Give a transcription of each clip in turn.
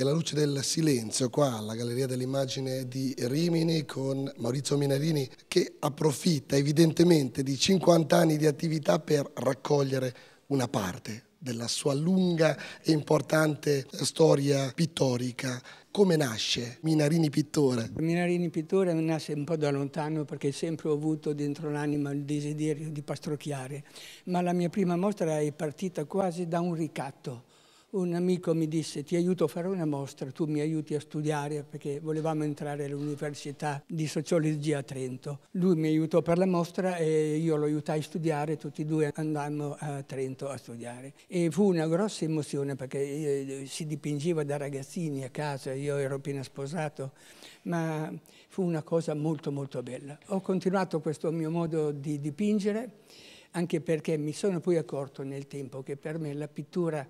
e la luce del silenzio qua alla Galleria dell'Immagine di Rimini con Maurizio Minarini che approfitta evidentemente di 50 anni di attività per raccogliere una parte della sua lunga e importante storia pittorica. Come nasce Minarini Pittore? Minarini Pittore nasce un po' da lontano perché sempre ho avuto dentro l'anima il desiderio di pastrocchiare, ma la mia prima mostra è partita quasi da un ricatto un amico mi disse ti aiuto a fare una mostra, tu mi aiuti a studiare perché volevamo entrare all'università di sociologia a Trento. Lui mi aiutò per la mostra e io lo aiutai a studiare, tutti e due andammo a Trento a studiare. E fu una grossa emozione perché eh, si dipingeva da ragazzini a casa, io ero appena sposato, ma fu una cosa molto molto bella. Ho continuato questo mio modo di dipingere anche perché mi sono poi accorto nel tempo che per me la pittura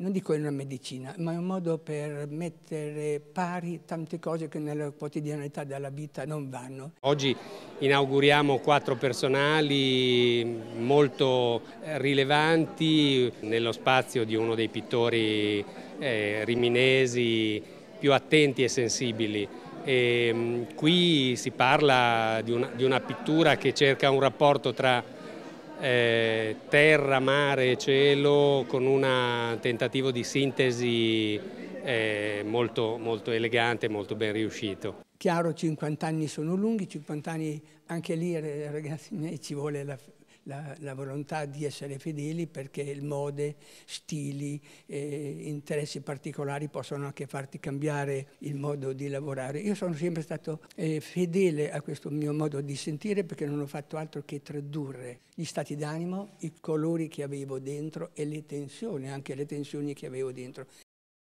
non dico in una medicina, ma è un modo per mettere pari tante cose che nella quotidianità della vita non vanno. Oggi inauguriamo quattro personali molto rilevanti nello spazio di uno dei pittori eh, riminesi più attenti e sensibili. E, ehm, qui si parla di una, di una pittura che cerca un rapporto tra eh, terra, mare, cielo con un tentativo di sintesi eh, molto, molto elegante, molto ben riuscito. Chiaro, 50 anni sono lunghi, 50 anni anche lì eh, ragazzi miei ci vuole la, la, la, volontà di essere fedeli perché il mode, stili, eh, interessi particolari possono anche farti cambiare il modo di lavorare. Io sono sempre stato eh, fedele a questo mio modo di sentire perché non ho fatto altro che tradurre gli stati d'animo, i colori che avevo dentro e le tensioni, anche le tensioni che avevo dentro.